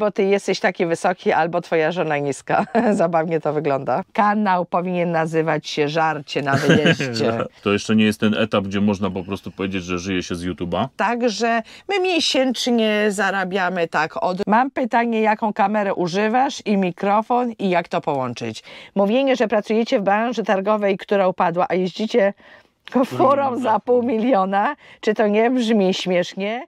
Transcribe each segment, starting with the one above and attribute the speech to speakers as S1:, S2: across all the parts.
S1: albo ty jesteś taki wysoki, albo twoja żona niska. Zabawnie to wygląda. Kanał powinien nazywać się Żarcie na wyjeździe.
S2: to jeszcze nie jest ten etap, gdzie można po prostu powiedzieć, że żyje się z YouTube'a.
S1: Także my miesięcznie zarabiamy tak od... Mam pytanie, jaką kamerę używasz i mikrofon i jak to połączyć. Mówienie, że pracujecie w branży targowej, która upadła, a jeździcie furą za pół miliona, czy to nie brzmi śmiesznie?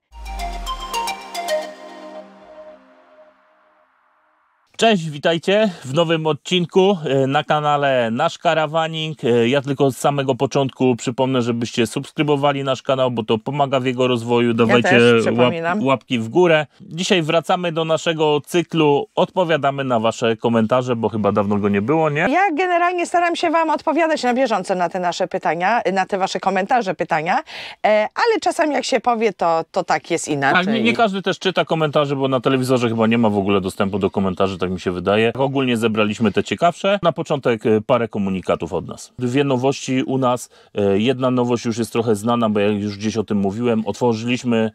S2: Cześć, witajcie w nowym odcinku e, na kanale Nasz Karawaning. E, ja tylko z samego początku przypomnę, żebyście subskrybowali nasz kanał, bo to pomaga w jego rozwoju. Dawajcie ja łap, łapki w górę. Dzisiaj wracamy do naszego cyklu. Odpowiadamy na Wasze komentarze, bo chyba dawno go nie było, nie?
S1: Ja generalnie staram się Wam odpowiadać na bieżąco na te nasze pytania, na te Wasze komentarze, pytania, e, ale czasem jak się powie, to, to tak jest inaczej. Tak, nie, nie
S2: każdy też czyta komentarze, bo na telewizorze chyba nie ma w ogóle dostępu do komentarzy tak mi się wydaje. Ogólnie zebraliśmy te ciekawsze. Na początek e, parę komunikatów od nas. Dwie nowości u nas. E, jedna nowość już jest trochę znana, bo jak już gdzieś o tym mówiłem, otworzyliśmy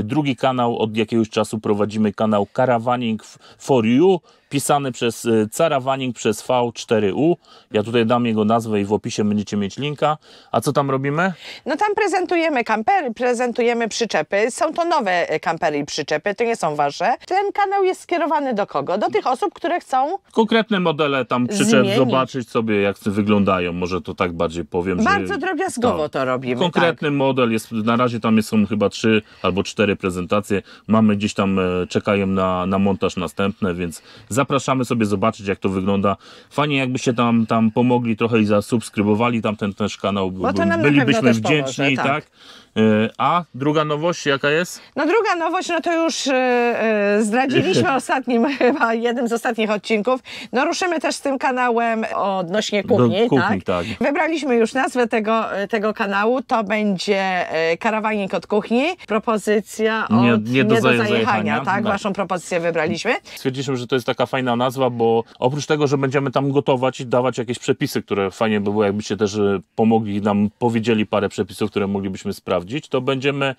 S2: e, drugi kanał. Od jakiegoś czasu prowadzimy kanał Caravaning for You pisany przez y, Cara Wanning przez V4U. Ja tutaj dam jego nazwę i w opisie będziecie mieć linka. A co tam robimy?
S1: No tam prezentujemy kampery, prezentujemy przyczepy. Są to nowe y, kampery i przyczepy, to nie są wasze. Ten kanał jest skierowany do kogo? Do tych osób, które chcą...
S2: Konkretne modele tam przyczep, zmienić. zobaczyć sobie jak wyglądają, może to tak bardziej powiem. Bardzo że... drobiazgowo tak. to robimy. Konkretny tak. model, jest, na razie tam są chyba trzy albo cztery prezentacje. Mamy gdzieś tam, e, czekają na, na montaż następne, więc Zapraszamy sobie zobaczyć, jak to wygląda. Fajnie, jakbyście tam, tam pomogli trochę i zasubskrybowali tam ten też kanał. Bo to bylibyśmy pomoże, tak. tak? E, a druga nowość jaka jest?
S1: No druga nowość, no to już e, e, zdradziliśmy ostatnim, chyba jednym z ostatnich odcinków. No ruszymy też z tym kanałem odnośnie kuchni, kuchni tak? tak? Wybraliśmy już nazwę tego, tego kanału, to będzie Karawanik od kuchni, propozycja od nie, nie do, nie do zajechania, zajechania, tak? tak? Waszą propozycję wybraliśmy.
S2: Stwierdziliśmy, że to jest taka fajna nazwa, bo oprócz tego, że będziemy tam gotować i dawać jakieś przepisy, które fajnie by było, jakbyście też pomogli nam, powiedzieli parę przepisów, które moglibyśmy sprawdzić sprawdzić, to będziemy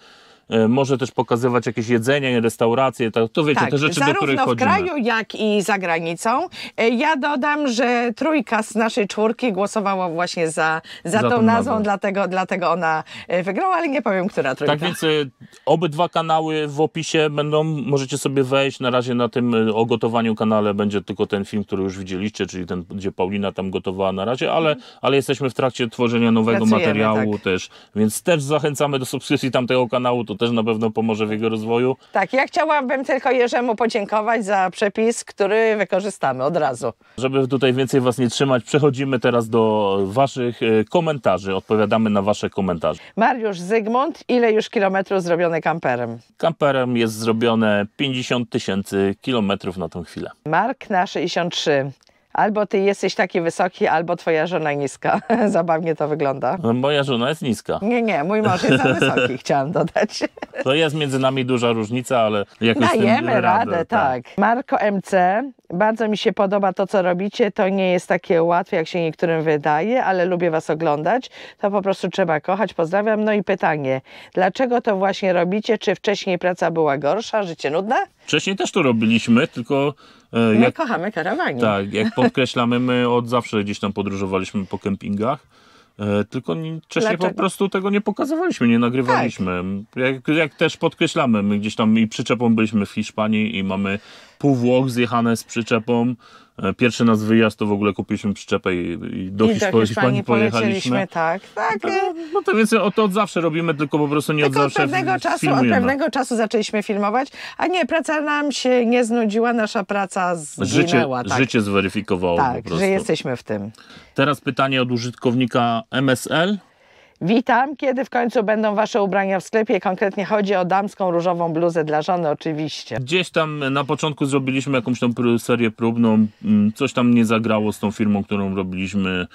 S2: E, może też pokazywać jakieś jedzenie, restauracje, to, to wiecie, tak, te rzeczy, do których chodzimy. zarówno w kraju,
S1: jak i za granicą. E, ja dodam, że trójka z naszej czwórki głosowała właśnie za, za, za tą nazwą, dlatego, dlatego ona e, wygrała, ale nie powiem, która trójka. Tak więc
S2: obydwa kanały w opisie będą, możecie sobie wejść, na razie na tym o gotowaniu kanale będzie tylko ten film, który już widzieliście, czyli ten, gdzie Paulina tam gotowała na razie, ale, ale jesteśmy w trakcie tworzenia nowego Pracujemy, materiału tak. też, więc też zachęcamy do subskrypcji tamtego kanału, to też na pewno pomoże w jego rozwoju.
S1: Tak, ja chciałabym tylko Jerzemu podziękować za przepis, który wykorzystamy od razu.
S2: Żeby tutaj więcej Was nie trzymać, przechodzimy teraz do Waszych e, komentarzy. Odpowiadamy na Wasze komentarze.
S1: Mariusz Zygmunt, ile już kilometrów zrobione kamperem?
S2: Kamperem jest zrobione 50 tysięcy kilometrów na tą chwilę.
S1: Mark na 63 albo ty jesteś taki wysoki, albo twoja żona niska. Zabawnie to wygląda.
S2: No, moja żona jest niska. Nie,
S1: nie, mój mąż jest za wysoki, chciałam dodać.
S2: To jest między nami duża różnica, ale jakoś Dajemy radę, radę tak.
S1: tak. Marko MC, bardzo mi się podoba to, co robicie. To nie jest takie łatwe, jak się niektórym wydaje, ale lubię was oglądać. To po prostu trzeba kochać. Pozdrawiam. No i pytanie, dlaczego to właśnie robicie? Czy wcześniej praca była gorsza, życie nudne?
S2: Wcześniej też to robiliśmy, tylko E, my jak,
S1: kochamy karawanie. Tak, jak
S2: podkreślamy, my od zawsze gdzieś tam podróżowaliśmy po kempingach. E, tylko wcześniej Dlaczego? po prostu tego nie pokazywaliśmy, nie nagrywaliśmy. Tak. Jak, jak, też podkreślamy, my gdzieś tam i przyczepą byliśmy w Hiszpanii i mamy pół Włoch zjechane z przyczepą. E, pierwszy nasz wyjazd to w ogóle kupiliśmy przyczepę i, i do, I Hiszpanii, do Hiszpanii pojechaliśmy.
S1: Tak, tak. No,
S2: no, to więc o to od zawsze robimy, tylko po prostu nie tylko od zawsze od pewnego, czasu, od pewnego
S1: czasu zaczęliśmy filmować, a nie, praca nam się nie znudziła, nasza praca zginęła. Życie, tak. życie
S2: zweryfikowało tak, po prostu. że
S1: jesteśmy w tym.
S2: Teraz pytanie od użytkownika MSL.
S1: Witam, kiedy w końcu będą Wasze ubrania w sklepie? Konkretnie chodzi o damską różową bluzę dla żony oczywiście.
S2: Gdzieś tam na początku zrobiliśmy jakąś tą serię próbną, mm, coś tam nie zagrało z tą firmą, którą robiliśmy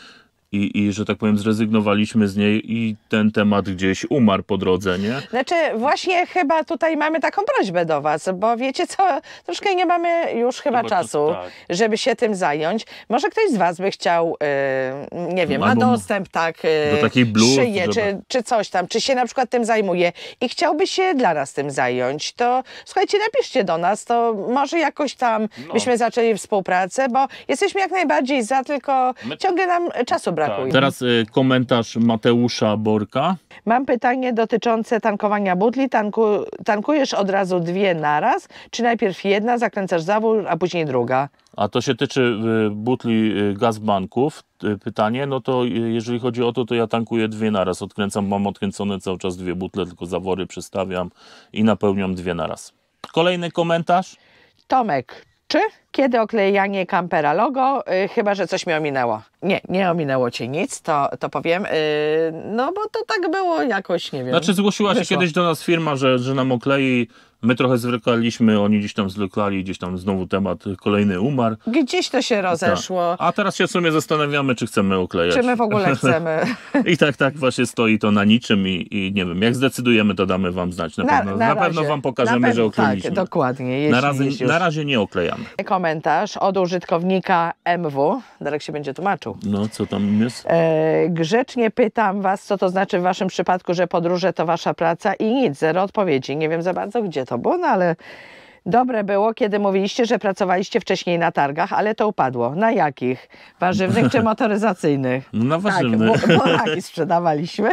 S2: i, i, że tak powiem, zrezygnowaliśmy z niej i ten temat gdzieś umarł po drodze,
S1: nie? Znaczy, właśnie chyba tutaj mamy taką prośbę do Was, bo wiecie co, troszkę nie mamy już chyba, chyba czasu, tak. żeby się tym zająć. Może ktoś z Was by chciał, yy, nie wiem, ma dostęp, tak, yy, do takiej blue, szyję, czy, czy coś tam, czy się na przykład tym zajmuje i chciałby się dla nas tym zająć, to słuchajcie, napiszcie do nas, to może jakoś tam no. byśmy zaczęli współpracę, bo jesteśmy jak najbardziej za, tylko My... ciągle nam czasu brakuje brakuje. Tak. Teraz
S2: y, komentarz Mateusza Borka.
S1: Mam pytanie dotyczące tankowania butli. Tanku, tankujesz od razu dwie naraz, czy najpierw jedna, zakręcasz zawór, a później druga?
S2: A to się tyczy y, butli y, gazbanków. Y, pytanie, no to jeżeli chodzi o to, to ja tankuję dwie naraz. Odkręcam, mam odkręcone cały czas dwie butle, tylko zawory przystawiam i napełniam dwie naraz. Kolejny komentarz.
S1: Tomek, czy kiedy oklejanie kampera logo, y, chyba że coś mi ominęło. Nie, nie ominęło cię nic, to, to powiem. Yy, no bo to tak było jakoś, nie wiem. Znaczy zgłosiła się kiedyś
S2: do nas firma, że, że nam oklei My trochę zwlekaliśmy, oni gdzieś tam zwlekali, gdzieś tam znowu temat kolejny umarł.
S1: Gdzieś to się rozeszło.
S2: Tak. A teraz się w sumie zastanawiamy, czy chcemy oklejać. Czy my w ogóle chcemy. I tak, tak właśnie stoi to na niczym i, i nie wiem, jak zdecydujemy, to damy wam znać. Na, na, pewno, na, na pewno wam pokażemy, pewno, że okleiliśmy. Tak, dokładnie.
S1: Jeśli, na, razie, jeśli na
S2: razie nie oklejamy.
S1: Komentarz od użytkownika MW. Darek się będzie tłumaczył.
S2: No, co tam
S1: jest? E, grzecznie pytam was, co to znaczy w waszym przypadku, że podróże to wasza praca i nic, zero odpowiedzi. Nie wiem za bardzo, gdzie to sobą, no ale Dobre było, kiedy mówiliście, że pracowaliście wcześniej na targach, ale to upadło. Na jakich? Warzywnych czy motoryzacyjnych?
S2: No, na warzywnych. Tak, Polaki
S1: tak sprzedawaliśmy.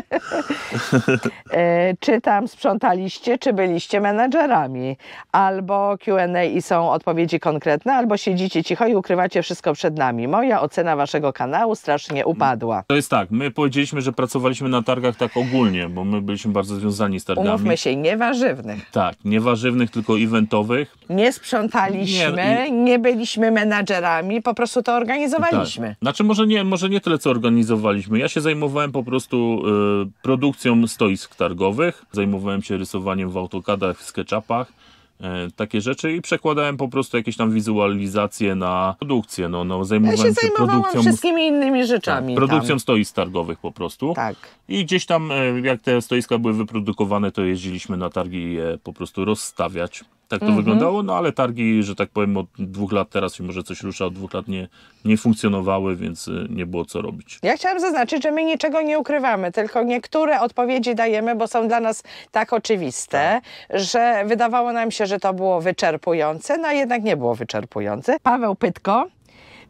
S1: E, czy tam sprzątaliście, czy byliście menedżerami? Albo Q&A i są odpowiedzi konkretne, albo siedzicie cicho i ukrywacie wszystko przed nami. Moja ocena waszego kanału strasznie upadła.
S2: To jest tak, my powiedzieliśmy, że pracowaliśmy na targach tak ogólnie, bo my byliśmy bardzo związani z targami. Umówmy się,
S1: niewarzywnych.
S2: Tak, niewarzywnych, tylko eventowych
S1: nie sprzątaliśmy, nie, no i... nie byliśmy menadżerami, po prostu to organizowaliśmy. Tak.
S2: Znaczy może nie, może nie tyle, co organizowaliśmy. Ja się zajmowałem po prostu y, produkcją stoisk targowych, zajmowałem się rysowaniem w autokadach, w sketchupach y, takie rzeczy i przekładałem po prostu jakieś tam wizualizacje na produkcję. No, no, zajmowałem ja się, się produkcją, wszystkimi
S1: innymi rzeczami. Tak, produkcją tam.
S2: stoisk targowych po prostu. Tak. I gdzieś tam, y, jak te stoiska były wyprodukowane, to jeździliśmy na targi i je po prostu rozstawiać tak to mhm. wyglądało, no ale targi, że tak powiem, od dwóch lat teraz się może coś rusza, od dwóch lat nie, nie funkcjonowały, więc y, nie było co robić.
S1: Ja chciałam zaznaczyć, że my niczego nie ukrywamy, tylko niektóre odpowiedzi dajemy, bo są dla nas tak oczywiste, tak. że wydawało nam się, że to było wyczerpujące, no a jednak nie było wyczerpujące. Paweł Pytko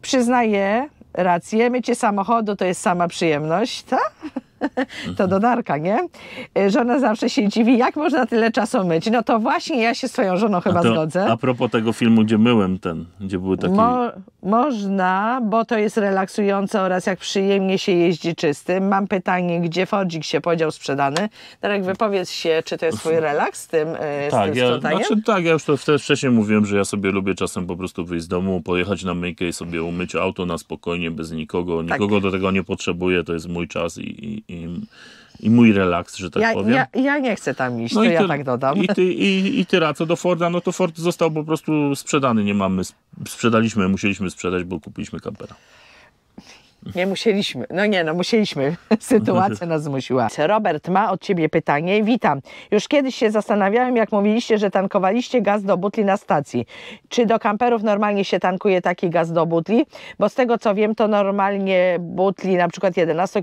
S1: przyznaje rację, mycie samochodu to jest sama przyjemność, tak? to dodarka, nie? E, żona zawsze się dziwi, jak można tyle czasu myć. No to właśnie ja się swoją żoną chyba a to, zgodzę. A
S2: propos tego filmu, gdzie myłem ten, gdzie były takie... Mo
S1: można, bo to jest relaksujące oraz jak przyjemnie się jeździ czystym. Mam pytanie, gdzie Fordzik się podział sprzedany? Darek, wypowiedz się, czy to jest twój relaks z tym, e, z tak, tym ja, znaczy,
S2: tak, ja już to wcześniej mówiłem, że ja sobie lubię czasem po prostu wyjść z domu, pojechać na myjkę i sobie umyć auto na spokojnie, bez nikogo. Tak. Nikogo tak. do tego nie potrzebuję, to jest mój czas i, i, i, i mój relaks, że tak ja, powiem. Ja,
S1: ja, nie chcę tam iść, no to ja tak dodam. I ty,
S2: i, i ty do Forda, no to Ford został po prostu sprzedany, nie mamy, sprzedaliśmy, musieliśmy sprzedać, bo kupiliśmy kampera.
S1: Nie musieliśmy. No nie, no musieliśmy. Sytuacja nas zmusiła. Robert ma od Ciebie pytanie. Witam. Już kiedyś się zastanawiałem, jak mówiliście, że tankowaliście gaz do butli na stacji. Czy do kamperów normalnie się tankuje taki gaz do butli? Bo z tego co wiem, to normalnie butli na przykład 11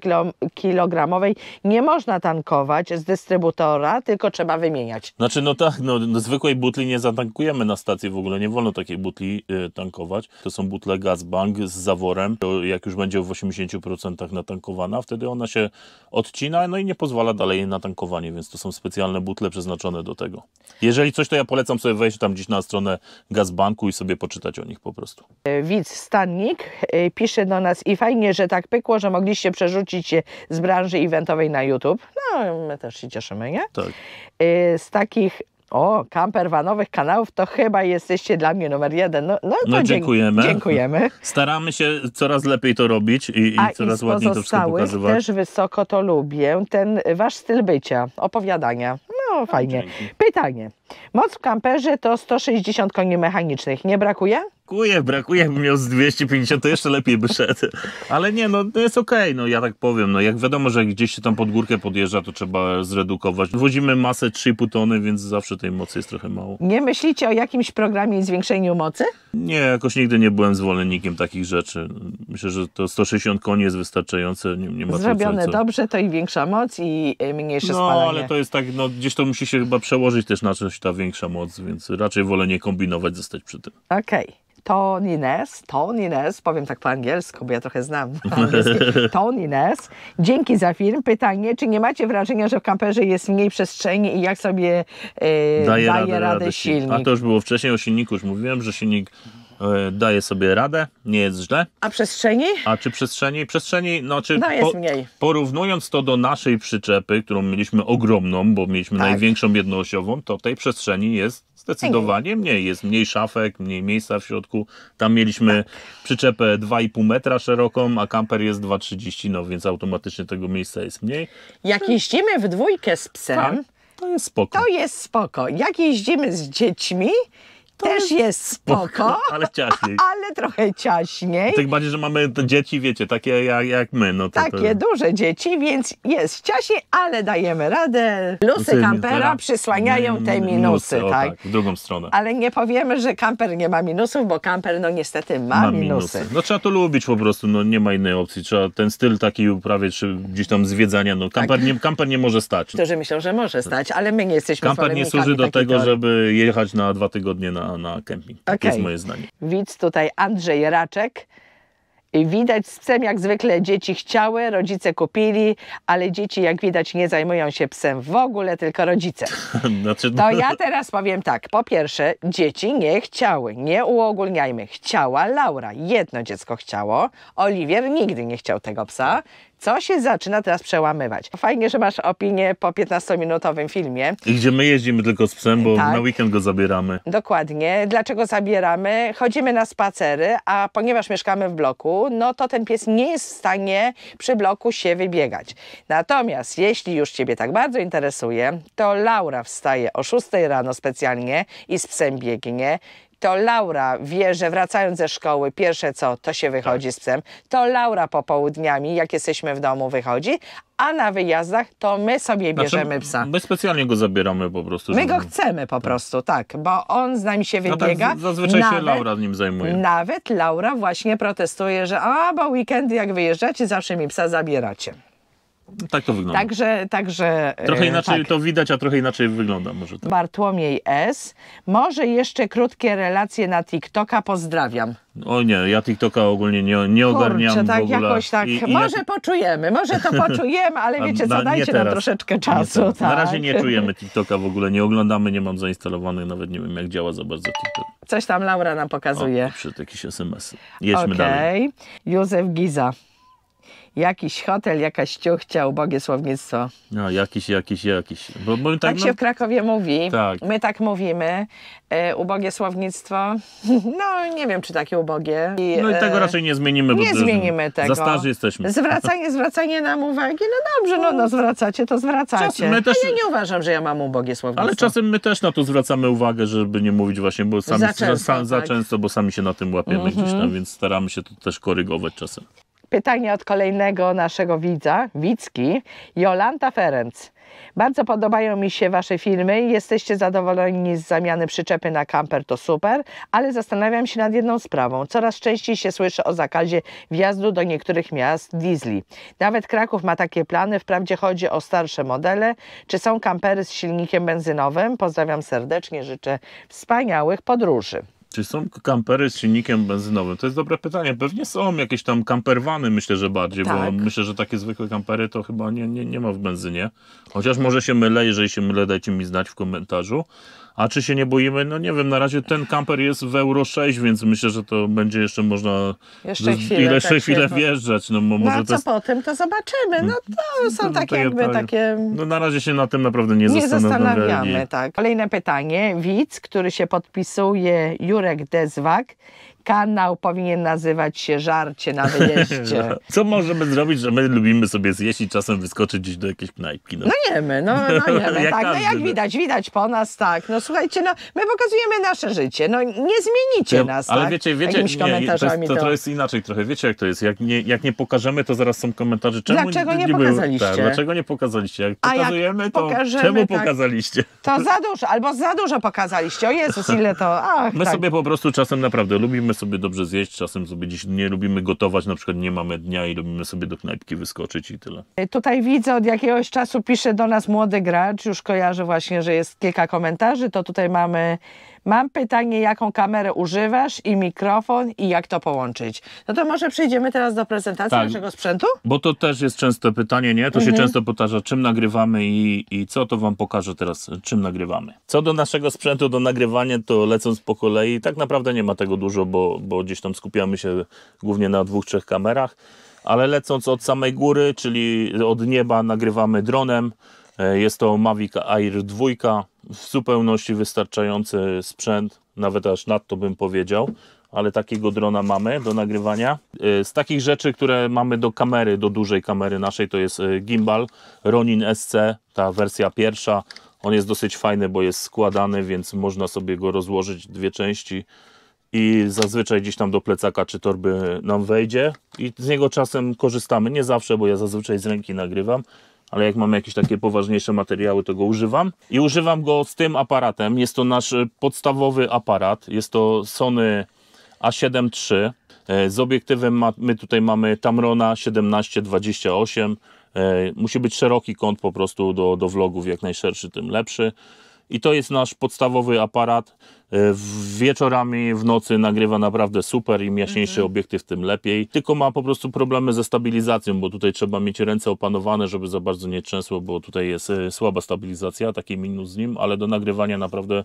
S1: kilogramowej nie można tankować z dystrybutora, tylko trzeba wymieniać.
S2: Znaczy, no tak, no, no, zwykłej butli nie zatankujemy na stacji w ogóle. Nie wolno takiej butli y, tankować. To są butle gazbank z zaworem. To jak już będzie w 80% natankowana, wtedy ona się odcina, no i nie pozwala dalej na tankowanie, więc to są specjalne butle przeznaczone do tego. Jeżeli coś, to ja polecam sobie wejść tam gdzieś na stronę Gazbanku i sobie poczytać o nich po prostu.
S1: E, widz Stannik e, pisze do nas i fajnie, że tak pykło, że mogliście przerzucić się z branży eventowej na YouTube. No, my też się cieszymy, nie? Tak. E, z takich o, kamper vanowych kanałów, to chyba jesteście dla mnie numer jeden. No, no, no dziękujemy. dziękujemy.
S2: Staramy się coraz lepiej to robić i, i coraz i ładniej to wszystko pokazywać. też
S1: wysoko to lubię. Ten wasz styl bycia, opowiadania. No fajnie. Pytanie. Moc w kamperze to 160 koni mechanicznych, nie brakuje?
S2: Brakuje, brakuje, jakbym miał z 250 to jeszcze lepiej by szedł. Ale nie, no to jest okej, okay, no ja tak powiem, no jak wiadomo, że gdzieś się tam pod górkę podjeżdża, to trzeba zredukować. Wozimy masę 3,5 tony, więc zawsze tej mocy jest trochę mało.
S1: Nie myślicie o jakimś programie zwiększeniu mocy?
S2: Nie, jakoś nigdy nie byłem zwolennikiem takich rzeczy. Myślę, że to 160 koni jest wystarczające, nie, nie ma Zrobione co, co...
S1: dobrze, to i większa moc i y, mniejsze no, spalanie. No, ale to
S2: jest tak, no gdzieś to musi się chyba przełożyć też na coś ta większa moc, więc raczej wolę nie kombinować, zostać przy tym.
S1: Okej. Okay. Tony Ness, Tony Ness, powiem tak po angielsku, bo ja trochę znam Tony Ness, dzięki za film. Pytanie, czy nie macie wrażenia, że w kamperze jest mniej przestrzeni i jak sobie yy, daje, daje radę, radę silnik? A to
S2: już było wcześniej o silniku, już mówiłem, że silnik E, daje sobie radę, nie jest źle. A przestrzeni? A czy przestrzeni? Przestrzeni, no czy no jest po, mniej. porównując to do naszej przyczepy, którą mieliśmy ogromną, bo mieliśmy tak. największą jednoosiową, to tej przestrzeni jest zdecydowanie mniej. Jest mniej szafek, mniej miejsca w środku. Tam mieliśmy tak. przyczepę 2,5 metra szeroką, a kamper jest 2,30, no więc automatycznie tego miejsca jest mniej.
S1: Jak no. jeździmy w dwójkę z psem, tak, to jest spoko. To jest spoko. Jak jeździmy z dziećmi, to też jest spoko, spoko no,
S2: ale ciaśniej. Ale
S1: trochę ciaśniej. Tak
S2: bardziej, że mamy dzieci, wiecie, takie jak, jak my. No to, takie to...
S1: duże dzieci, więc jest ciaśniej, ale dajemy radę. Lusy kampera przysłaniają no te minusy, tak? tak?
S2: W drugą stronę.
S1: Ale nie powiemy, że kamper nie ma minusów, bo kamper no niestety ma, ma minusy. minusy.
S2: No trzeba to lubić po prostu, no nie ma innej opcji. Trzeba ten styl taki uprawiać, czy gdzieś tam zwiedzania, no tak. kamper, tak. nie, kamper nie może stać. Którzy
S1: myślą, że może stać, ale my nie jesteśmy Kamper nie służy do tego,
S2: żeby jechać na dwa tygodnie na na, kemping. Okay. Tak to jest moje zdanie.
S1: Widz tutaj Andrzej Raczek. Widać z psem jak zwykle dzieci chciały, rodzice kupili, ale dzieci jak widać nie zajmują się psem w ogóle, tylko rodzice. Znaczy, To no. ja teraz powiem tak. Po pierwsze, dzieci nie chciały, nie uogólniajmy. Chciała Laura, jedno dziecko chciało, Oliwier nigdy nie chciał tego psa. Co się zaczyna teraz przełamywać? Fajnie, że masz opinię po 15-minutowym filmie.
S2: I gdzie my jeździmy tylko z psem, bo tak. na weekend go zabieramy.
S1: Dokładnie. Dlaczego zabieramy? Chodzimy na spacery, a ponieważ mieszkamy w bloku, no to ten pies nie jest w stanie przy bloku się wybiegać. Natomiast jeśli już Ciebie tak bardzo interesuje, to Laura wstaje o 6 rano specjalnie i z psem biegnie to Laura wie, że wracając ze szkoły, pierwsze co, to się wychodzi z psem. To Laura popołudniami, jak jesteśmy w domu, wychodzi, a na wyjazdach to my sobie znaczy, bierzemy
S2: psa. My specjalnie go zabieramy po prostu. My żeby... go
S1: chcemy po tak. prostu, tak, bo on z nami się wybiega. No tak, zazwyczaj nawet, się Laura nim zajmuje. Nawet Laura właśnie protestuje, że a, bo weekendy jak wyjeżdżacie, zawsze mi psa zabieracie. Tak to wygląda. Także, także, trochę e, inaczej tak. to
S2: widać, a trochę inaczej wygląda może. Tak.
S1: Bartłomiej S. Może jeszcze krótkie relacje na TikToka. Pozdrawiam.
S2: O nie, ja TikToka ogólnie nie, nie Kurczę, ogarniam tak, w ogóle. jakoś tak. I, i może
S1: poczujemy, może to poczujemy, ale wiecie co, dajcie nam troszeczkę czasu. Tak. Na razie nie czujemy
S2: TikToka w ogóle, nie oglądamy, nie mam zainstalowanych, nawet nie wiem jak działa za bardzo TikTok.
S1: Coś tam Laura nam pokazuje.
S2: O, przy jakiś SMS. Y. Jedźmy okay. dalej.
S1: Józef Giza jakiś hotel, jakaś ciuchcia, ubogie słownictwo.
S2: No, jakiś, jakiś, jakiś. Bo, bo tak, tak no... się w
S1: Krakowie mówi. Tak. My tak mówimy. E, ubogie słownictwo. No, nie wiem, czy takie ubogie. I, no i e, tego raczej nie
S2: zmienimy. Nie bo zmienimy tego. Za starzy jesteśmy. Zwracanie,
S1: zwracanie nam uwagi. No dobrze, no, no zwracacie, to zwracacie. my też... A ja nie uważam, że ja mam ubogie słownictwo. Ale
S2: czasem my też na to zwracamy uwagę, żeby nie mówić właśnie, bo sami, za, często, za, za, tak. często bo sami się na tym łapiemy mm -hmm. gdzieś tam, mhm. więc staramy się to też korygować czasem.
S1: Pytanie od kolejnego naszego widza, Wicki, Jolanta Ferenc. Bardzo podobają mi się Wasze filmy. Jesteście zadowoleni z zamiany przyczepy na kamper, to super, ale zastanawiam się nad jedną sprawą. Coraz częściej się słyszy o zakazie wjazdu do niektórych miast diesli. Nawet Kraków ma takie plany, wprawdzie chodzi o starsze modele. Czy są kampery z silnikiem benzynowym? Pozdrawiam serdecznie, życzę wspaniałych podróży.
S2: Czy są kampery z silnikiem benzynowym? To jest dobre pytanie. Pewnie są jakieś tam kamperwany, myślę, że bardziej, tak. bo myślę, że takie zwykłe kampery to chyba nie, nie, nie ma w benzynie. Chociaż może się mylę, jeżeli się mylę, dajcie mi znać w komentarzu. A czy się nie boimy? No nie wiem, na razie ten kamper jest w Euro 6, więc myślę, że to będzie jeszcze można jeszcze chwilę, ile tak chwilę wjeżdżać. No, no a co
S1: potem, to zobaczymy. No to mm, są no, takie to tak jakby ja, tak- takie... No
S2: na razie się na tym naprawdę nie, nie zastanawiamy. zastanawiamy
S1: tak. Kolejne pytanie. Widz, który się podpisuje Jurek Dezwak kanał powinien nazywać się Żarcie na wyjeździe.
S2: Co możemy zrobić, że my lubimy sobie zjeść i czasem wyskoczyć gdzieś do jakiejś knajpki? No, no
S1: jemy, no, no jemy, jak tak, no każdy, no jak widać, widać po nas, tak. No słuchajcie, no, my pokazujemy nasze życie, no nie zmienicie ja, nas, Ale tak? wiecie, tak wiecie, nie, to, jest, to, to, jest
S2: inaczej trochę, wiecie jak to jest, jak nie, jak nie pokażemy, to zaraz są komentarze, czemu dlaczego nie, nie, nie tak, pokazaliście? Tak, dlaczego nie pokazaliście? Jak pokazujemy, jak to czemu tak, pokazaliście?
S1: To za dużo, albo za dużo pokazaliście, o Jezus, ile to, ach, My tak. sobie
S2: po prostu czasem naprawdę lubimy sobie dobrze zjeść, czasem sobie dziś nie lubimy gotować, na przykład nie mamy dnia i lubimy sobie do knajpki wyskoczyć i tyle.
S1: Tutaj widzę, od jakiegoś czasu pisze do nas młody gracz, już kojarzę właśnie, że jest kilka komentarzy, to tutaj mamy Mam pytanie, jaką kamerę używasz i mikrofon i jak to połączyć. No to może przejdziemy teraz do prezentacji tak, naszego sprzętu?
S2: Bo to też jest często pytanie, nie? To mhm. się często powtarza, czym nagrywamy i, i co to Wam pokażę teraz, czym nagrywamy. Co do naszego sprzętu, do nagrywania, to lecąc po kolei, tak naprawdę nie ma tego dużo, bo, bo gdzieś tam skupiamy się głównie na dwóch, trzech kamerach. Ale lecąc od samej góry, czyli od nieba, nagrywamy dronem. E, jest to Mavic Air 2 w zupełności wystarczający sprzęt, nawet aż nadto bym powiedział, ale takiego drona mamy do nagrywania. Y, z takich rzeczy, które mamy do kamery, do dużej kamery naszej, to jest y, gimbal Ronin SC, ta wersja pierwsza. On jest dosyć fajny, bo jest składany, więc można sobie go rozłożyć w dwie części i zazwyczaj gdzieś tam do plecaka czy torby nam wejdzie i z niego czasem korzystamy, nie zawsze, bo ja zazwyczaj z ręki nagrywam, ale jak mam jakieś takie poważniejsze materiały, to go używam. I używam go z tym aparatem. Jest to nasz e, podstawowy aparat. Jest to Sony A7 III. E, z obiektywem ma, my tutaj mamy Tamrona 17-28. E, musi być szeroki kąt po prostu do, do vlogów, jak najszerszy, tym lepszy. I to jest nasz podstawowy aparat. E, wieczorami, w nocy nagrywa naprawdę super, im jaśniejszy mhm. obiektyw, tym lepiej. Tylko ma po prostu problemy ze stabilizacją, bo tutaj trzeba mieć ręce opanowane, żeby za bardzo nie trzęsło, bo tutaj jest e, słaba stabilizacja, taki minus z nim, ale do nagrywania naprawdę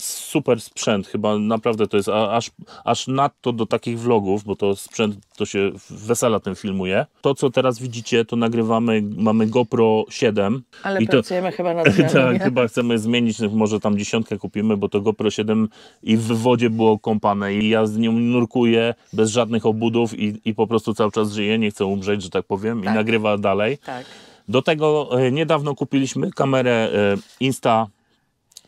S2: super sprzęt, chyba naprawdę to jest aż, aż nadto do takich vlogów, bo to sprzęt, to się wesela tym filmuje. To, co teraz widzicie, to nagrywamy, mamy GoPro 7. Ale pracujemy
S1: to, chyba na zmianę. Tak, nie? chyba
S2: chcemy zmienić, może tam dziesiątkę kupimy, bo to Monaco Pro 7 i w wodzie było kąpane i ja z nią nurkuję bez żadnych obudów i, i po prostu cały czas żyję, nie chcę umrzeć, że tak powiem tak. i nagrywa dalej. Tak. Do tego e, niedawno kupiliśmy kamerę e, Insta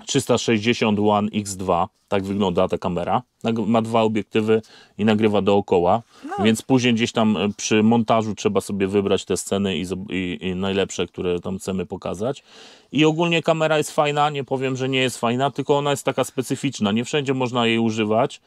S2: 360 One X2, tak wygląda ta kamera. Ma dwa obiektywy i nagrywa dookoła, no. więc później gdzieś tam e, przy montażu trzeba sobie wybrać te sceny i, i, i, najlepsze, które tam chcemy pokazać. I ogólnie kamera jest fajna, nie powiem, że nie jest fajna, tylko ona jest taka specyficzna, nie wszędzie można jej używać.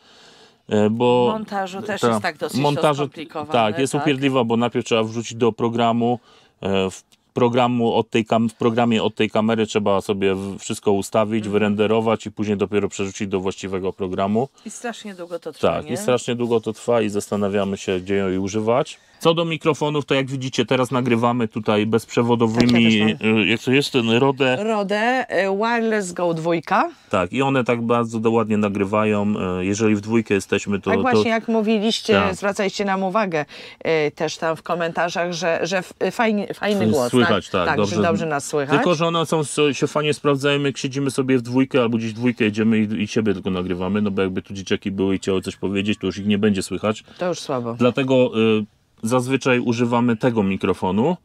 S2: E, bo montażu też ta, jest tak dosyć montażu, Tak, jest tak? upierdliwa, bo najpierw trzeba wrzucić do programu, e, w programu od tej w programie od tej kamery trzeba sobie wszystko ustawić, mhm. wyrenderować i później dopiero przerzucić do właściwego programu.
S1: I strasznie długo
S2: to tak, trwa. Tak, nie? i strasznie długo to trwa i zastanawiamy się, gdzie ją używać. Co do mikrofonów, to jak widzicie, teraz nagrywamy tutaj bezprzewodowymi, tak, ja e, e, jak to jest ten Rode?
S1: Rode e, Wireless Go 2.
S2: Tak, i one tak bardzo ładnie nagrywają. Jeżeli w dwójkę jesteśmy, to... Tak właśnie, to... jak
S1: mówiliście, tak. zwracajcie nam uwagę też tam w komentarzach, że, że fajny, fajny głos. Tak? Słychać, tak. tak dobrze, dobrze nas słychać. Tylko,
S2: że one są, się fajnie sprawdzają, jak siedzimy sobie w dwójkę albo gdzieś w dwójkę jedziemy i, i siebie tylko nagrywamy, no bo jakby tu dzieciaki były i chciały coś powiedzieć, to już ich nie będzie słychać. To już słabo. Dlatego... Y Zazwyczaj używamy tego mikrofonu.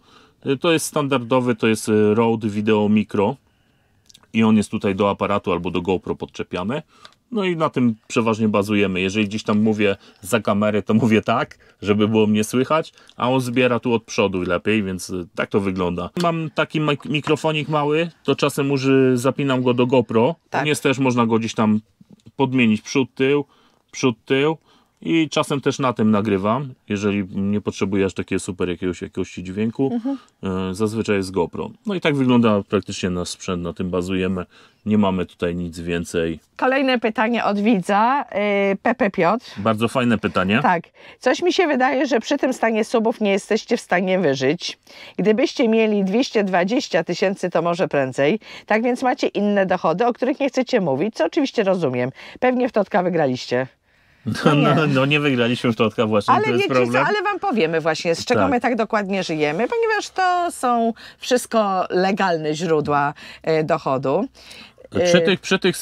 S2: Y, to jest standardowy, to jest y, Rode Video Micro i on jest tutaj do aparatu albo do GoPro podczepiany. No i na tym przeważnie bazujemy. Jeżeli gdzieś tam mówię za kamerę, to mówię tak, żeby było mnie słychać, a on zbiera tu od przodu lepiej, więc y, tak to wygląda. Mam taki mikrofonik mały, to czasem uży, zapinam go do GoPro. Tak. Jest też można go gdzieś tam podmienić przód, tył, przód, tył i czasem też na tym nagrywam, jeżeli nie potrzebujesz takiego super jakiegoś jakości dźwięku. Mhm. E, zazwyczaj jest GoPro. No i tak wygląda praktycznie nasz sprzęt, na tym bazujemy. Nie mamy tutaj nic więcej.
S1: Kolejne pytanie od widza, y, Pepe Piotr.
S2: Bardzo fajne pytanie. Tak.
S1: Coś mi się wydaje, że przy tym stanie subów nie jesteście w stanie wyżyć. Gdybyście mieli 220 tysięcy, to może prędzej. Tak więc macie inne dochody, o których nie chcecie mówić, co oczywiście rozumiem. Pewnie w Totka wygraliście.
S2: No, no, no, nie, no, no nie wygraliśmy Śląska właśnie, ale to jest problem. ale
S1: wam powiemy właśnie, z czego tak. my tak dokładnie żyjemy, ponieważ to są wszystko legalne źródła e, dochodu. E, przy tych,
S2: przy, tych,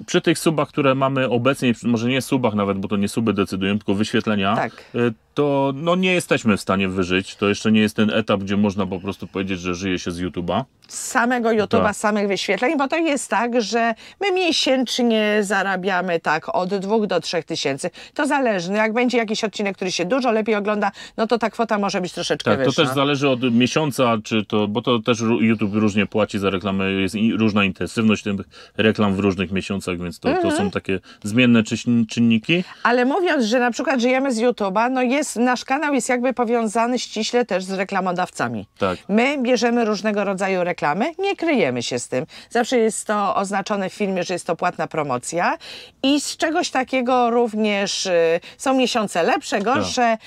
S2: e, przy tych subach, które mamy obecnie, może nie subach nawet, bo to nie suby decydują, tylko wyświetlenia, tak. E, to no nie jesteśmy w stanie wyżyć. To jeszcze nie jest ten etap, gdzie można po prostu powiedzieć, że żyje się z YouTube'a.
S1: Z samego no YouTube'a, tak. samych wyświetleń, bo to jest tak, że my miesięcznie zarabiamy tak od dwóch do trzech tysięcy. To zależy. Jak będzie jakiś odcinek, który się dużo lepiej ogląda, no to ta kwota może być troszeczkę tak, wyższa. To też
S2: zależy od miesiąca, czy to, bo to też YouTube różnie płaci za reklamy, jest różna intensywność tych reklam w różnych miesiącach, więc to, mhm. to są takie zmienne czynniki.
S1: Ale mówiąc, że na przykład żyjemy z YouTube'a, no jest jest, nasz kanał jest jakby powiązany ściśle też z reklamodawcami. Tak. My bierzemy różnego rodzaju reklamy, nie kryjemy się z tym. Zawsze jest to oznaczone w filmie, że jest to płatna promocja i z czegoś takiego również y, są miesiące lepsze, tak. gorsze.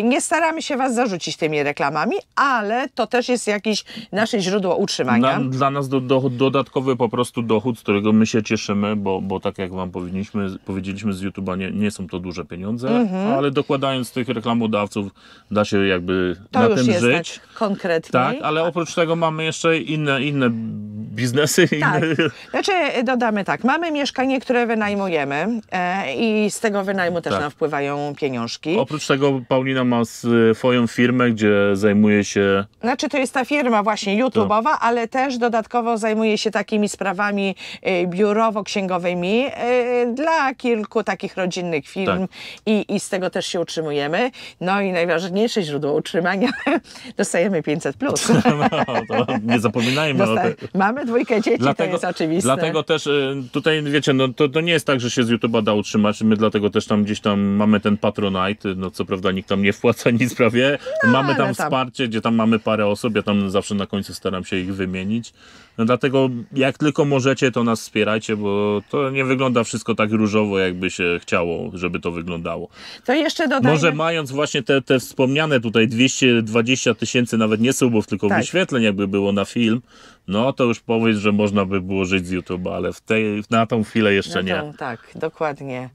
S1: Y, nie staramy się Was zarzucić tymi reklamami, ale to też jest jakieś nasze źródło utrzymania. Na,
S2: dla nas do, do, dodatkowy po prostu dochód, z którego my się cieszymy, bo, bo tak jak Wam powiedzieliśmy, powiedzieliśmy z YouTube'a nie, nie są to duże pieniądze, mm -hmm. ale dokładając tych reklamodawców da się jakby to na tym żyć.
S1: Tak konkretnie. Tak,
S2: ale oprócz tego mamy jeszcze inne, inne biznesy. Tak. Inne...
S1: Znaczy dodamy tak, mamy mieszkanie, które wynajmujemy e, i z tego wynajmu też tak. nam wpływają pieniążki. Oprócz
S2: tego Paulina ma e, swoją firmę, gdzie zajmuje się...
S1: Znaczy to jest ta firma właśnie YouTube'owa, to. Tak. ale też dodatkowo zajmuje się takimi sprawami e, biurowo-księgowymi e, dla kilku takich rodzinnych firm tak. i, i z tego też się utrzymujemy no i najważniejsze źródło utrzymania, dostajemy 500+. Plus.
S2: No, to nie zapominajmy o tym.
S1: Mamy dwójkę dzieci, dlatego, to jest oczywiste. Dlatego
S2: też y, tutaj, wiecie, no, to, to nie jest tak, że się z YouTube'a da utrzymać, my dlatego też tam gdzieś tam mamy ten Patronite, y, no co prawda nikt tam nie wpłaca nic prawie, no, mamy tam, no tam, wsparcie, gdzie tam mamy parę osób, ja tam zawsze na końcu staram się ich wymienić, no dlatego jak tylko możecie, to nas wspierajcie, bo to nie wygląda wszystko tak różowo, jakby się chciało, żeby to wyglądało.
S1: To jeszcze dodajmy... Może
S2: mając właśnie te, te wspomniane tutaj 220 tysięcy nawet nie subów, tylko tak. wyświetleń jakby było na film, no to już powiedz, że można by było żyć z YouTube'a, ale w tej, na tą chwilę jeszcze no to, nie.
S1: Tak, dokładnie.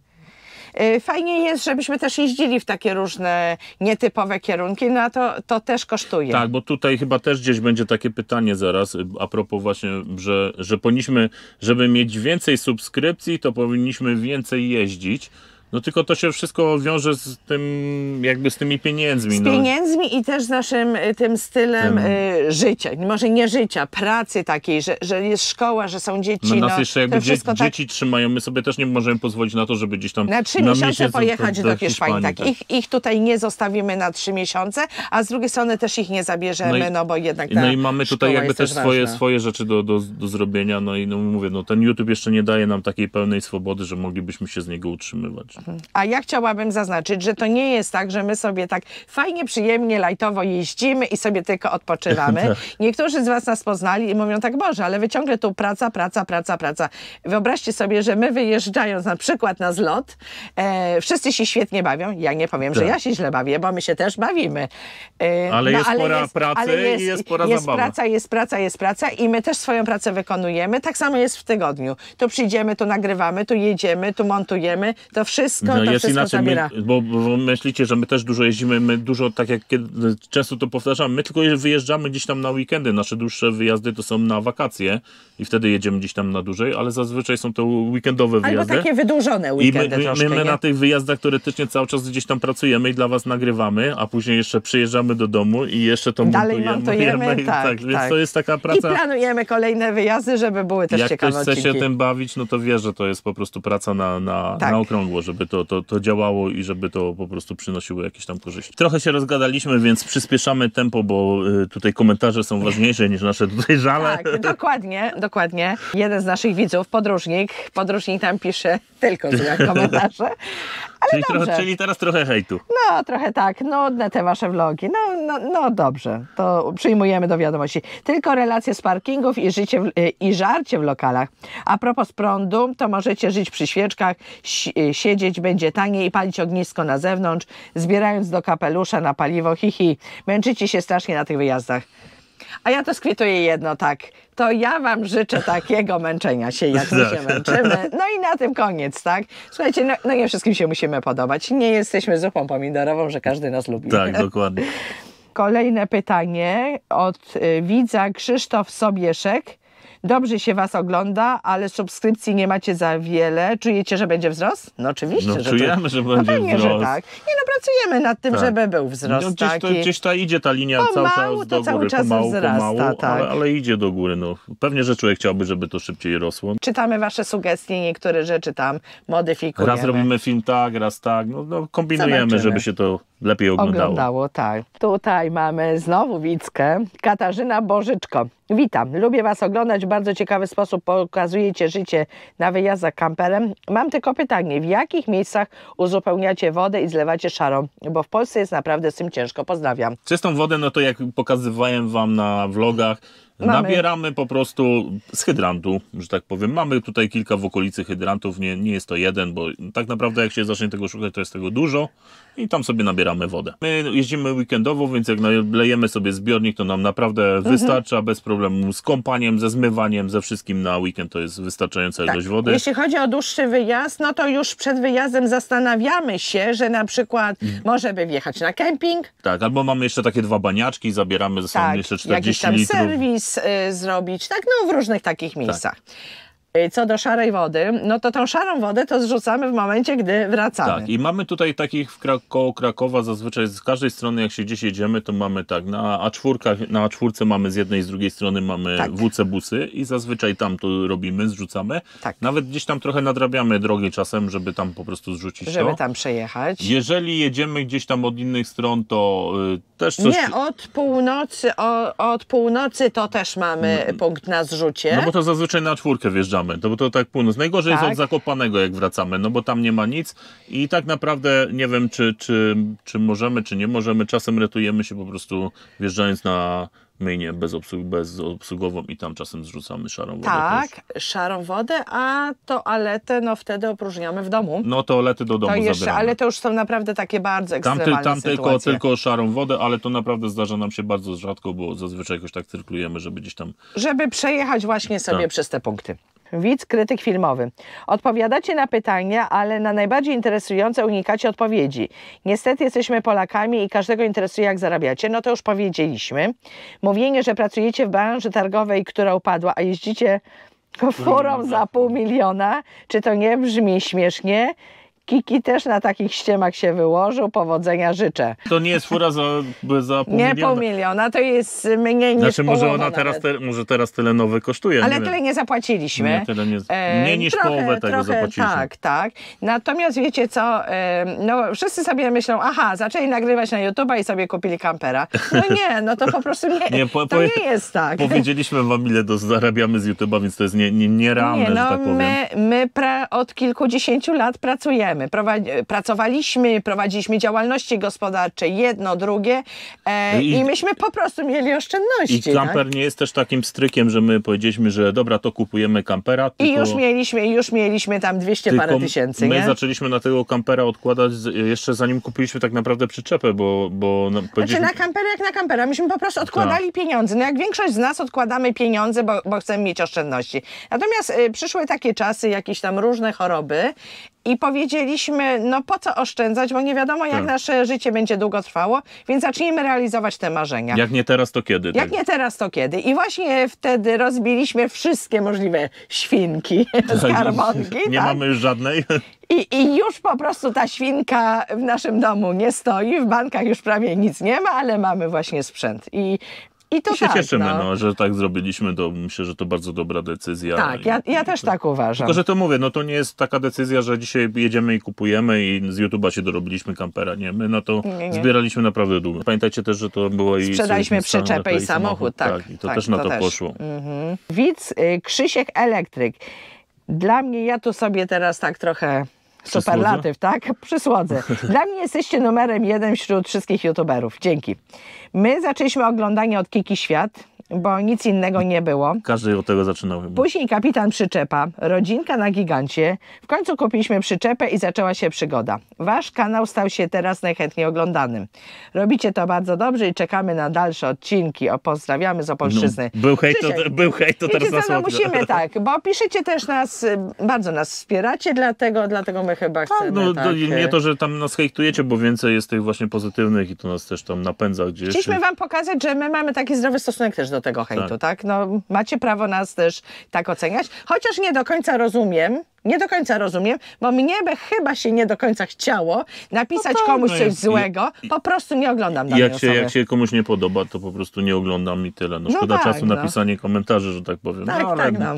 S1: E, fajnie jest, żebyśmy też jeździli w takie różne nietypowe kierunki, no a to, to też kosztuje. Tak,
S2: bo tutaj chyba też gdzieś będzie takie pytanie zaraz, y, a propos właśnie, że, że powinniśmy, żeby mieć więcej subskrypcji, to powinniśmy więcej jeździć. No tylko to się wszystko wiąże z tym, jakby z tymi pieniędzmi. Z no.
S1: pieniędzmi i też z naszym y, tym stylem y, życia. Może nie życia, pracy takiej, że, że jest szkoła, że są dzieci. No, no nas jeszcze jakby dzie tak... dzieci
S2: trzymają. My sobie też nie możemy pozwolić na to, żeby gdzieś tam na trzy na miesiące pojechać do, do Hiszpanii. tak. tak. Ich,
S1: ich tutaj nie zostawimy na trzy miesiące, a z drugiej strony też ich nie zabierzemy, no, i, no bo jednak no ta No i mamy tutaj jakby też swoje, swoje
S2: rzeczy do, do, do zrobienia. No i no mówię, no ten YouTube jeszcze nie daje nam takiej pełnej swobody, że moglibyśmy się z niego utrzymywać.
S1: A ja chciałabym zaznaczyć, że to nie jest tak, że my sobie tak fajnie, przyjemnie, lajtowo jeździmy i sobie tylko odpoczywamy. Tak. Niektórzy z Was nas poznali i mówią tak, Boże, ale wy ciągle tu praca, praca, praca, praca. Wyobraźcie sobie, że my wyjeżdżając na przykład na zlot, e, wszyscy się świetnie bawią. Ja nie powiem, tak. że ja się źle bawię, bo my się też bawimy. E, ale no, jest ale pora jest, pracy ale jest, i jest pora jest zabawy. Praca, jest praca, jest praca i my też swoją pracę wykonujemy. Tak samo jest w tygodniu. Tu przyjdziemy, tu nagrywamy, tu jedziemy, tu montujemy. To wszystko wszystko, no, to jest wszystko zabiera. My,
S2: bo, bo, myślicie, że my też dużo jeździmy, my dużo, tak jak kiedy, często to powtarzam, my tylko wyjeżdżamy gdzieś tam na weekendy, nasze dłuższe wyjazdy to są na wakacje i wtedy jedziemy gdzieś tam na dłużej, ale zazwyczaj są to weekendowe wyjazdy. Albo takie
S1: wydłużone weekendy I my, my, troszkę, my na
S2: tych wyjazdach teoretycznie cały czas gdzieś tam pracujemy i dla was nagrywamy, a później jeszcze przyjeżdżamy do domu i jeszcze to Dalej montujemy. montujemy tak, tak, więc tak. to jest taka praca. I
S1: planujemy kolejne wyjazdy, żeby były też ciekawe Jak ktoś chce odcinki. się tym
S2: bawić, no to wie, że to jest po prostu praca na, na, tak. na okrągło, żeby żeby to, to, to działało i żeby to po prostu przynosiło jakieś tam korzyści. Trochę się rozgadaliśmy, więc przyspieszamy tempo, bo y, tutaj komentarze są ważniejsze niż nasze tutaj żale. Tak,
S1: dokładnie, dokładnie. Jeden z naszych widzów, podróżnik, podróżnik tam pisze tylko złe komentarze. Ale czyli, trochę, czyli
S2: teraz trochę hejtu.
S1: No, trochę tak, nudne no, te wasze vlogi. No, no, no dobrze, to przyjmujemy do wiadomości. Tylko relacje z parkingów i, życie w, i żarcie w lokalach. A propos prądu, to możecie żyć przy świeczkach, si y, siedzieć siedzieć będzie taniej i palić ognisko na zewnątrz, zbierając do kapelusza na paliwo, hihi. Męczycie się strasznie na tych wyjazdach. A ja to skwituję jedno tak. To ja Wam życzę takiego męczenia się, jak my się tak. męczymy. No i na tym koniec, tak? Słuchajcie, no, no nie wszystkim się musimy podobać. Nie jesteśmy zupą pomidorową, że każdy nas lubi. Tak, dokładnie. Kolejne pytanie od y, widza Krzysztof Sobieszek. Dobrze się Was ogląda, ale subskrypcji nie macie za wiele. Czujecie, że będzie wzrost? No oczywiście. No, że czujemy, że no będzie no, pewnie, wzrost. Że tak. Nie no, pracujemy nad tym, tak. żeby był wzrost. No, gdzieś, taki. To, gdzieś
S2: ta idzie ta linia pomału, cały czas do to cały góry, czas pomału, wzrasta, pomału, tak. ale, ale, idzie do góry. No. Pewnie, że człowiek chciałby, żeby to szybciej rosło.
S1: Czytamy Wasze sugestie, niektóre rzeczy tam modyfikujemy. Raz
S2: robimy film tak, raz tak.
S1: No, no kombinujemy, Zobaczymy. żeby się
S2: to lepiej oglądało. Oglądało,
S1: tak. Tutaj mamy znowu Wickę, Katarzyna Bożyczko. Witam, lubię Was oglądać, w bardzo ciekawy sposób pokazujecie życie na wyjazdach kamperem. Mam tylko pytanie, w jakich miejscach uzupełniacie wodę i zlewacie szarą? Bo w Polsce jest naprawdę z tym ciężko, pozdrawiam.
S2: Czystą wodę, no to jak pokazywałem Wam na vlogach,
S1: Mamy. Nabieramy
S2: po prostu z hydrantu, że tak powiem. Mamy tutaj kilka w okolicy hydrantów, nie, nie jest to jeden, bo tak naprawdę jak się zacznie tego szukać, to jest tego dużo i tam sobie nabieramy wodę. My jeździmy weekendowo, więc jak lejemy sobie zbiornik, to nam naprawdę mhm. wystarcza bez problemu z kąpaniem, ze zmywaniem, ze wszystkim na weekend to jest wystarczająca tak. ilość wody. Jeśli
S1: chodzi o dłuższy wyjazd, no to już przed wyjazdem zastanawiamy się, że na przykład mhm. możemy wjechać na kemping.
S2: Tak, albo mamy jeszcze takie dwa baniaczki, zabieramy ze sobą tak. jeszcze 40 litrów. Serwis,
S1: Y, zrobić, tak? No w różnych takich miejscach. Tak. Y, co do szarej wody, no to tą szarą wodę to zrzucamy w momencie, gdy wracamy. Tak,
S2: i mamy tutaj takich w Krak koło Krakowa zazwyczaj z każdej strony, jak się gdzieś jedziemy, to mamy tak, na A4, na A4 mamy z jednej i z drugiej strony mamy tak. WC busy i zazwyczaj tam to robimy, zrzucamy. Tak. Nawet gdzieś tam trochę nadrabiamy drogi czasem, żeby tam po prostu zrzucić żeby to. Żeby tam
S1: przejechać.
S2: Jeżeli jedziemy gdzieś tam od innych stron, to y, też coś... Nie,
S1: od północy, o, od północy to też mamy no, punkt na zrzucie. No bo to
S2: zazwyczaj na A4 wjeżdżamy wracamy, to, bo to tak północ. Najgorzej tak. jest od tak. Zakopanego, jak wracamy, no bo tam nie ma nic i tak naprawdę nie wiem, czy, czy, czy możemy, czy nie możemy. Czasem retujemy się po prostu wjeżdżając na myjnię bezobsług, bezobsługową i tam czasem zrzucamy szarą wodę. Tak,
S1: też. szarą wodę, a toaletę no wtedy opróżniamy w domu.
S2: No toalety do domu to jeszcze, zabieramy. Ale
S1: to już są naprawdę takie bardzo ekstremalne tam, ty, tam Tylko, tylko
S2: szarą wodę, ale to naprawdę zdarza nam się bardzo rzadko, bo zazwyczaj jakoś tak cyrklujemy, żeby gdzieś tam...
S1: Żeby przejechać właśnie sobie tak.
S2: przez te punkty
S1: widz, krytyk filmowy. Odpowiadacie na pytania, ale na najbardziej interesujące unikacie odpowiedzi. Niestety jesteśmy Polakami i każdego interesuje, jak zarabiacie. No to już powiedzieliśmy. Mówienie, że pracujecie w branży targowej, która upadła, a jeździcie forum za pół miliona, czy to nie brzmi śmiesznie? Kiki też na takich ściemach się wyłożył. Powodzenia życzę.
S2: To nie jest fura za, za pół nie miliona. Nie pół
S1: miliona, to jest mniej niż Znaczy może ona teraz,
S2: te, może teraz tyle nowy kosztuje. Ale nie tyle wiem.
S1: nie zapłaciliśmy. Nie, tyle
S2: nie, e, mniej niż trochę, połowę tego trochę, zapłaciliśmy. Tak,
S1: tak. Natomiast wiecie co, e, no wszyscy sobie myślą, aha, zaczęli nagrywać na YouTube'a i sobie kupili kampera. No nie, no to po prostu nie, nie po, to nie jest tak. Powiedzieliśmy
S2: wam ile do, zarabiamy z YouTube'a, więc to jest nierealne, nie, nie, nie no, że tak powiem. My,
S1: my pra, od kilkudziesięciu lat pracujemy Pracowaliśmy, prowadziliśmy działalności gospodarcze, jedno, drugie e, I, i, myśmy po prostu mieli oszczędności. I tak? kamper tak?
S2: nie jest też takim strykiem, że my powiedzieliśmy, że dobra, to kupujemy kampera. Tylko, I już
S1: mieliśmy, już mieliśmy tam 200 parę tysięcy. My nie?
S2: zaczęliśmy na tego kampera odkładać jeszcze zanim kupiliśmy tak naprawdę przyczepę, bo, bo no, powiedzieliśmy... Znaczy
S1: na kampera jak na kampera. Myśmy po prostu tak. odkładali tak. pieniądze. No jak większość z nas odkładamy pieniądze, bo, bo chcemy mieć oszczędności. Natomiast y, przyszły takie czasy, jakieś tam różne choroby i powiedzieliśmy, no po co oszczędzać, bo nie wiadomo jak tak. nasze życie będzie długo trwało, więc zacznijmy realizować te marzenia. Jak
S2: nie teraz, to kiedy? Jak tak?
S1: nie teraz, to kiedy? I właśnie wtedy rozbiliśmy wszystkie możliwe świnki, skarbonki. Tak, nie tak? mamy
S2: już żadnej.
S1: I, I, już po prostu ta świnka w naszym domu nie stoi, w bankach już prawie nic nie ma, ale mamy właśnie sprzęt. I i to I się tak, cieszymy, no. no.
S2: że tak zrobiliśmy. To myślę, że to bardzo dobra decyzja. Tak,
S1: ja, ja też tak uważam. Tylko, że
S2: to mówię, no to nie jest taka decyzja, że dzisiaj jedziemy i kupujemy i z YouTube'a się dorobiliśmy kampera. Nie, my na no to nie, nie. zbieraliśmy naprawdę długo. Pamiętajcie też, że to było i... Sprzedaliśmy przyczepę i tak, samochód, tak. tak I to tak, też na to, to też. poszło.
S1: Mhm. Widz y, Krzysiek Elektryk. Dla mnie, ja tu sobie teraz tak trochę Superlatyw, tak? Przysłodzę. Dla mnie jesteście numerem jeden wśród wszystkich youtuberów. Dzięki. My zaczęliśmy oglądanie od Kiki Świat bo nic innego nie było.
S2: Każdy od tego zaczynał.
S1: Później kapitan przyczepa, rodzinka na gigancie. W końcu kupiliśmy przyczepę i zaczęła się przygoda. Wasz kanał stał się teraz najchętniej oglądanym. Robicie to bardzo dobrze i czekamy na dalsze odcinki. O, pozdrawiamy z Opolszczyzny. No, był hejt, to, był hejt, to teraz nas no musimy tak, bo piszecie też nas, bardzo nas wspieracie, dlatego, dlatego my chyba tak, chcemy. no, tak, do, nie to, że tam
S2: nas hejtujecie, bo więcej jest tych właśnie pozytywnych i to nas też tam napędza gdzieś. Chcieliśmy wam
S1: pokazać, że my mamy taki zdrowy stosunek też do tego tak. hejtu, tak. tak? No, macie prawo nas też tak oceniać, chociaż nie do końca rozumiem, nie do końca rozumiem, bo mnie by chyba się nie do końca chciało napisać no tak, komuś no coś złego, po prostu nie oglądam danej jak się, osoby. Jak się
S2: komuś nie podoba, to po prostu nie oglądam i tyle. No, no szkoda no tak, czasu no. na pisanie komentarzy, że tak powiem. Tak, no, ale... tak, no.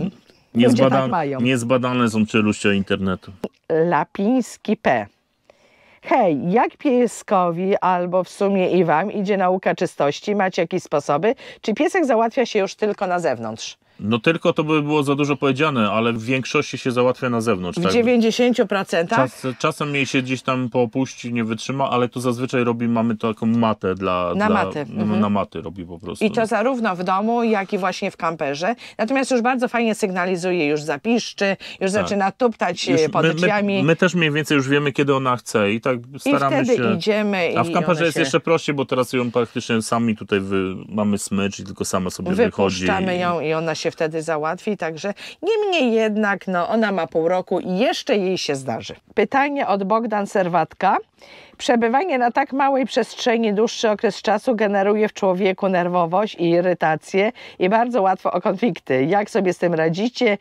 S1: Niezbadane, tak
S2: niezbadane są czeluście internetu.
S1: Lapiński P hej, jak pieskowi albo w sumie i wam idzie nauka czystości, macie jakieś sposoby? Czy piesek załatwia się już tylko na zewnątrz?
S2: No tylko to by było za dużo powiedziane, ale w większości się załatwia na zewnątrz. W tak?
S1: 90%? Czas,
S2: czasem jej się gdzieś tam po opuści nie wytrzyma, ale to zazwyczaj robi, mamy taką matę dla... Na dla, maty. No, mhm. Na maty robi po prostu. I to
S1: zarówno w domu, jak i właśnie w kamperze. Natomiast już bardzo fajnie sygnalizuje, już zapiszczy, już tak. zaczyna tuptać już e, pod my, drzwiami. My, my,
S2: też mniej więcej już wiemy, kiedy ona chce i tak staramy I wtedy się... idziemy A w kamperze się... jest jeszcze prościej, bo teraz ją praktycznie sami tutaj wy... mamy smycz i tylko sama sobie Wypuszczamy wychodzi. Wypuszczamy ją
S1: i ona się się wtedy załatwi, także niemniej jednak no, ona ma pół roku i jeszcze jej się zdarzy. Pytanie od Bogdan Serwatka. Przebywanie na tak małej przestrzeni dłuższy okres czasu generuje w człowieku nerwowość i irytację i bardzo łatwo o konflikty. Jak sobie z tym radzicie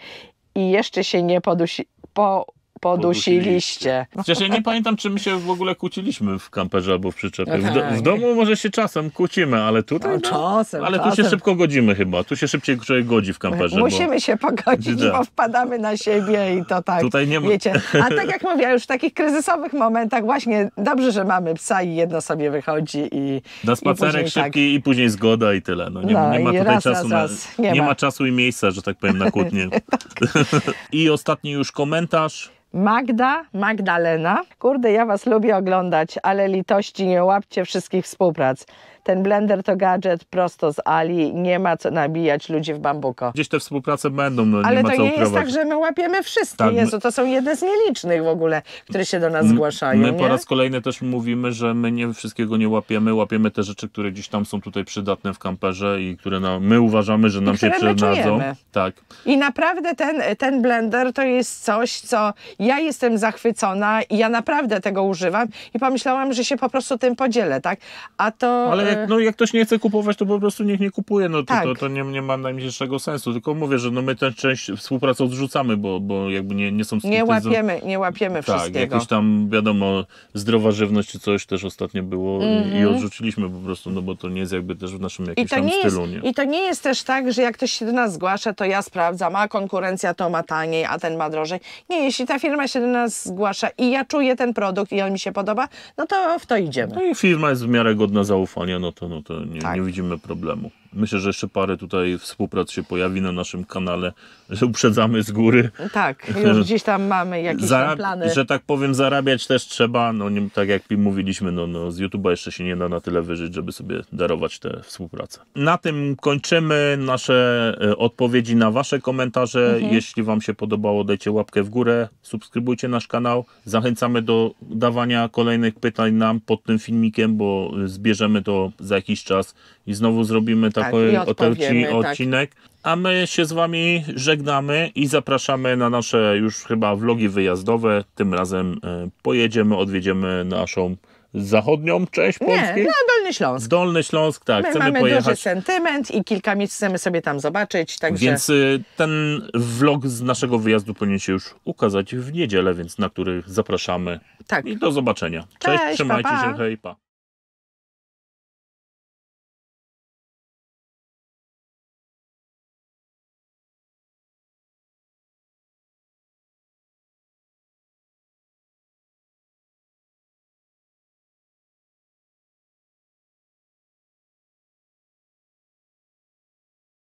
S1: i jeszcze się nie podusi, po podusiliście.
S2: Chociaż ja nie pamiętam, czy my się w ogóle kłóciliśmy w kamperze albo w przyczepie. W, do, w tak. domu może się czasem kłócimy, ale tutaj... No, no
S1: czasem, ale tu się szybko
S2: godzimy chyba. Tu się szybciej człowiek godzi w kamperze. Musimy bo...
S1: się pogodzić, bo wpadamy na siebie i to tak. Tutaj nie ma... Wiecie. A tak jak mówię, już w takich kryzysowych momentach właśnie dobrze, że mamy psa i jedno sobie wychodzi i... Na spacerek i tak. szybki tak.
S2: i później zgoda i tyle. No, nie, no, nie ma tutaj raz, czasu. Raz, nie, ma. ma czasu i miejsca, że tak powiem, na kłótnie. tak. I ostatni już komentarz.
S1: Magda Magdalena. Kurde, ja Was lubię oglądać, ale litości nie łapcie wszystkich współprac. Ten blender to gadżet prosto z Ali, nie ma co nabijać ludzi w bambuko.
S2: Gdzieś te współprace będą, no, Ale nie to nie jest tak, że
S1: my łapiemy wszystkie. Tak, Jezu, to są jedne z nielicznych w ogóle, które się do nas zgłaszają. My nie? po raz
S2: kolejny też mówimy, że my nie wszystkiego nie łapiemy, łapiemy te rzeczy, które gdzieś tam są tutaj przydatne w kamperze i które na, my uważamy, że nam się przydadzą. Tak.
S1: I naprawdę ten, ten blender to jest coś, co ja jestem zachwycona i ja naprawdę tego używam i pomyślałam, że się po prostu tym podzielę, tak? A to... Ale jak,
S2: no, jak ktoś nie chce kupować, to po prostu niech nie kupuje. No, to, tak. to, to, nie, nie ma najmniejszego sensu. Tylko mówię, że no, my tę część współpracy odrzucamy, bo, bo jakby nie, nie są... Nie łapiemy,
S1: nie łapiemy tak, wszystkiego. Tak, jakieś
S2: tam, wiadomo, zdrowa żywność czy coś też ostatnio było mm -hmm. i mhm. odrzuciliśmy po prostu, no bo to nie jest jakby też w naszym jakimś tam nie stylu. Jest, nie? I to
S1: nie jest też tak, że jak ktoś się do nas zgłasza, to ja sprawdzam, a konkurencja to ma taniej, a ten ma drożej. Nie, jeśli ta firma się do nas zgłasza i ja czuję ten produkt i on mi się podoba, no to w to idziemy.
S2: No i firma jest w miarę godna zaufania, no no to, no to nie, tak. nie widzimy problemu. Myślę, że jeszcze parę tutaj współprac się pojawi na naszym kanale, że uprzedzamy z góry.
S1: Tak, już gdzieś tam mamy jakieś plany. Że
S2: tak powiem, zarabiać też trzeba, no nie, tak jak mówiliśmy, no, no z YouTube'a jeszcze się nie da na tyle wyżyć, żeby sobie darować te współpracę. Na tym kończymy nasze e, odpowiedzi na Wasze komentarze. Mhm. Jeśli Wam się podobało, dajcie łapkę w górę, subskrybujcie nasz kanał. Zachęcamy do dawania kolejnych pytań nam pod tym filmikiem, bo e, zbierzemy to za jakiś czas i znowu zrobimy tak tak, otelci tak. odcinek. Tak. A my się z Wami żegnamy i zapraszamy na nasze już chyba vlogi wyjazdowe. Tym razem e, pojedziemy, odwiedziemy naszą zachodnią część Polski? Nie, no Dolny Śląsk. Dolny Śląsk, tak. My chcemy mamy pojechać. duży
S1: sentyment i kilka miejsc chcemy sobie tam zobaczyć. Także... Więc
S2: e, ten vlog z naszego wyjazdu powinien się już ukazać w niedzielę, więc na który zapraszamy. Tak. I do zobaczenia. Cześć, Cześć trzymajcie pa, pa. się, hej, pa.